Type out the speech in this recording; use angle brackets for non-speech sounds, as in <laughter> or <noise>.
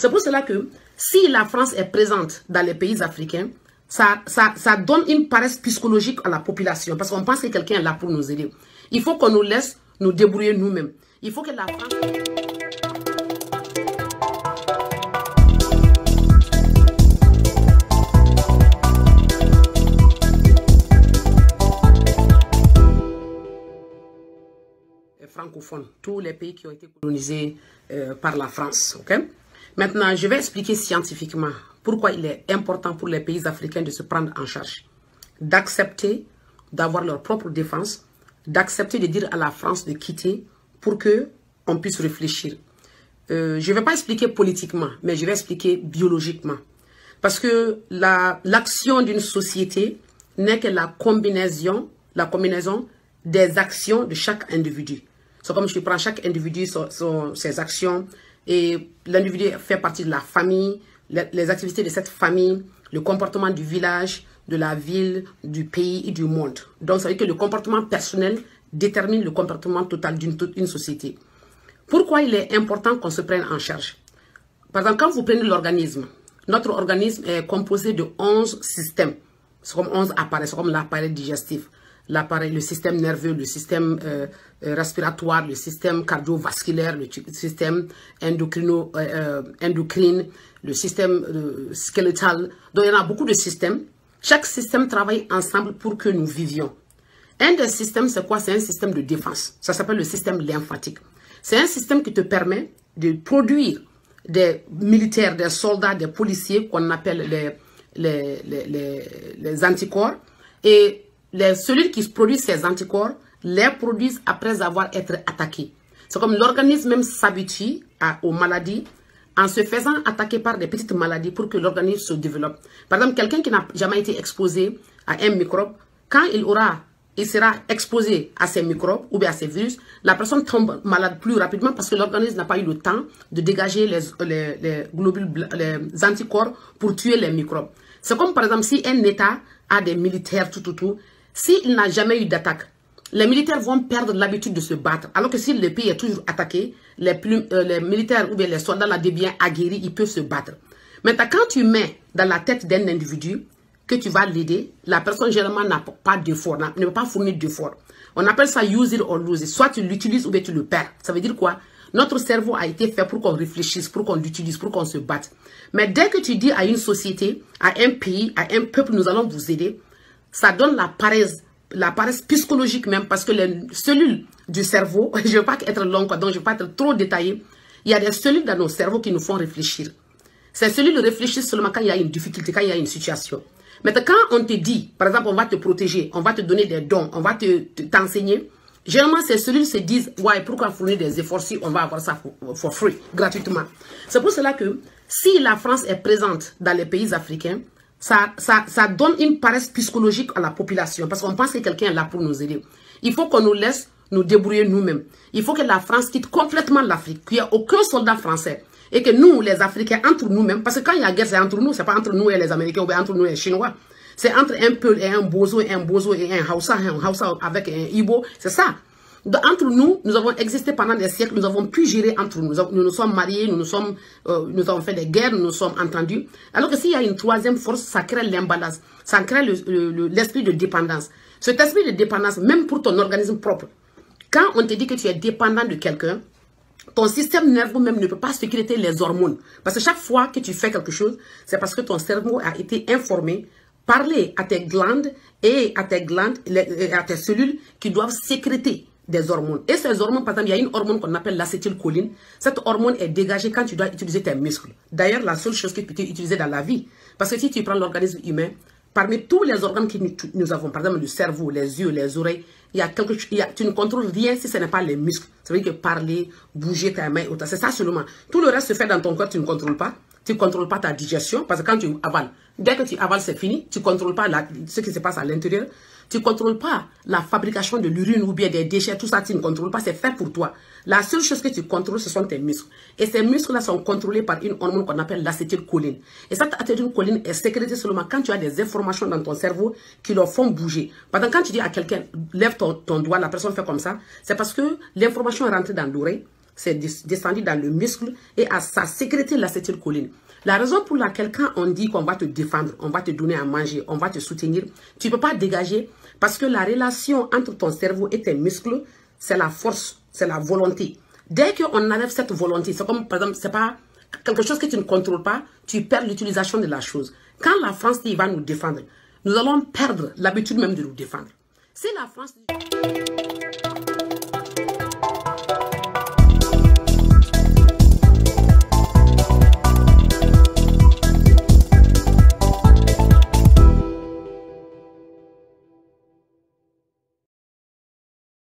C'est pour cela que si la France est présente dans les pays africains, ça, donne une paresse psychologique à la population parce qu'on pense que quelqu'un est là pour nous aider. Il faut qu'on nous laisse nous débrouiller nous-mêmes. Il faut que la France... francophones, tous les pays qui ont été colonisés euh, par la France. ok Maintenant, je vais expliquer scientifiquement pourquoi il est important pour les pays africains de se prendre en charge, d'accepter d'avoir leur propre défense, d'accepter de dire à la France de quitter pour que on puisse réfléchir. Euh, je ne vais pas expliquer politiquement, mais je vais expliquer biologiquement. Parce que l'action d'une société n'est que la combinaison, la combinaison des actions de chaque individu. C'est comme je prends chaque individu, ses actions, et l'individu fait partie de la famille, les activités de cette famille, le comportement du village, de la ville, du pays et du monde. Donc, ça veut dire que le comportement personnel détermine le comportement total d'une société. Pourquoi il est important qu'on se prenne en charge Par exemple, quand vous prenez l'organisme, notre organisme est composé de 11 systèmes. C'est comme 11 appareils, c'est comme l'appareil digestif l'appareil, le système nerveux, le système euh, euh, respiratoire, le système cardiovasculaire, le système endocrino, euh, endocrine, le système skeletal. Donc, il y en a beaucoup de systèmes. Chaque système travaille ensemble pour que nous vivions. Un des systèmes, c'est quoi C'est un système de défense. Ça s'appelle le système lymphatique. C'est un système qui te permet de produire des militaires, des soldats, des policiers qu'on appelle les, les anticorps. Et les cellules qui produisent ces anticorps les produisent après avoir été attaquées. C'est comme l'organisme même s'habitue aux maladies en se faisant attaquer par des petites maladies pour que l'organisme se développe. Par exemple, quelqu'un qui n'a jamais été exposé à un microbe, quand il aura il sera exposé à ces microbes ou bien à ces virus, la personne tombe malade plus rapidement parce que l'organisme n'a pas eu le temps de dégager les, les, les, globules, les anticorps pour tuer les microbes. C'est comme par exemple si un État a des militaires, tout, tout, tout, s'il n'a jamais eu d'attaque, les militaires vont perdre l'habitude de se battre. Alors que si le pays est toujours attaqué, les, euh, les militaires ou bien les soldats là deviennent aguerris, ils peuvent se battre. Mais quand tu mets dans la tête d'un individu que tu vas l'aider, la personne généralement n'a pas d'effort, ne peut pas fournir d'effort. On appelle ça use it or lose it. Soit tu l'utilises ou bien tu le perds. Ça veut dire quoi Notre cerveau a été fait pour qu'on réfléchisse, pour qu'on l'utilise, pour qu'on se batte. Mais dès que tu dis à une société, à un pays, à un peuple, nous allons vous aider, ça donne la paresse, la paresse psychologique même, parce que les cellules du cerveau, <laughs> je ne veux pas être long, donc je ne veux pas être trop détaillé, il y a des cellules dans nos cerveaux qui nous font réfléchir. Ces cellules réfléchissent seulement quand il y a une difficulté, quand il y a une situation. Mais quand on te dit, par exemple, on va te protéger, on va te donner des dons, on va t'enseigner, te, t'enseigner, généralement, ces cellules se disent, ouais, pourquoi fournir des efforts si on va avoir ça for free, gratuitement. C'est pour cela que si la France est présente dans les pays africains, ça, ça, ça donne une paresse psychologique à la population parce qu'on pense que quelqu'un est là pour nous aider. Il faut qu'on nous laisse nous débrouiller nous-mêmes. Il faut que la France quitte complètement l'Afrique, qu'il n'y ait aucun soldat français. Et que nous, les Africains, entre nous-mêmes, parce que quand il y a guerre, c'est entre nous, c'est pas entre nous et les Américains ou entre nous et les Chinois. C'est entre un peuple et un Bozo et un Bozo et un Hausa, un Hausa avec un Ibo, c'est ça entre nous, nous avons existé pendant des siècles, nous avons pu gérer entre nous. Nous, nous, sommes mariés, nous nous, sommes, euh, avons fait des guerres, nous nous sommes entendus. Alors que s'il y a une troisième force, ça crée l'imbalance, ça crée l'esprit de dépendance. Cet esprit de dépendance, même pour ton organisme propre, quand on te dit que tu es dépendant de quelqu'un, ton système nerveux même ne peut pas sécréter les hormones. Parce que chaque fois que tu fais quelque chose, c'est parce que ton cerveau a été informé parlé à tes glandes et à tes glandes, à tes cellules qui doivent sécréter des hormones. Et ces hormones, par exemple, il y a une hormone qu'on appelle l'acétylcholine. Cette hormone est dégagée quand tu dois utiliser tes muscles. D'ailleurs, la seule chose que tu peux utiliser dans la vie. Parce que si tu prends l'organisme humain, parmi tous les organes que nous, avons, par exemple le cerveau, les yeux, les oreilles, il y a tu ne contrôles rien si ce n'est pas les muscles. Ça veut dire que parler, bouger ta main, c'est ça seulement. Tout le reste se fait dans ton corps, tu ne contrôles pas tu ne contrôles pas ta digestion, parce que quand tu avales, dès que tu avales, c'est fini, tu ne contrôles pas ce qui se passe à l'intérieur, tu ne contrôles pas la fabrication de l'urine ou bien des déchets, tout ça, tu ne contrôles pas, c'est fait pour toi. La seule chose que tu contrôles, ce sont tes muscles. Et ces muscles-là sont contrôlés par une hormone qu'on appelle l'acétylcholine. Et cette acétylcholine est sécrétée seulement quand tu as des informations dans ton cerveau qui leur font bouger. Par exemple, quand tu dis à quelqu'un, lève ton, ton doigt, la personne fait comme ça, c'est parce que l'information est rentrée dans l'oreille, c'est descendu dans le muscle et à sa sécrété l'acétylcholine. La raison pour laquelle quand on dit qu'on va te défendre, on va te donner à manger, on va te soutenir, tu ne peux pas dégager parce que la relation entre ton cerveau et tes muscles, c'est la force, c'est la volonté. Dès qu'on enlève cette volonté, c'est comme, par exemple, c'est pas quelque chose que tu ne contrôles pas, tu perds l'utilisation de la chose. Quand la France dit va nous défendre, nous allons perdre l'habitude même de nous défendre. C'est la France...